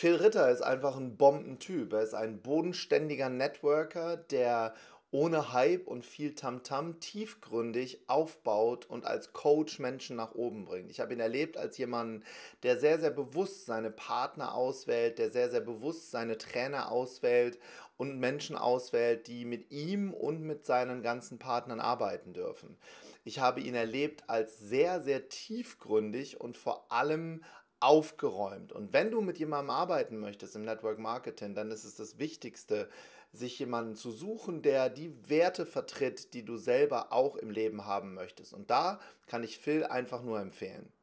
Phil Ritter ist einfach ein Bombentyp. Er ist ein bodenständiger Networker, der ohne Hype und viel Tamtam -Tam tiefgründig aufbaut und als Coach Menschen nach oben bringt. Ich habe ihn erlebt als jemanden, der sehr, sehr bewusst seine Partner auswählt, der sehr, sehr bewusst seine Trainer auswählt und Menschen auswählt, die mit ihm und mit seinen ganzen Partnern arbeiten dürfen. Ich habe ihn erlebt als sehr, sehr tiefgründig und vor allem aufgeräumt. Und wenn du mit jemandem arbeiten möchtest im Network Marketing, dann ist es das Wichtigste, sich jemanden zu suchen, der die Werte vertritt, die du selber auch im Leben haben möchtest. Und da kann ich Phil einfach nur empfehlen.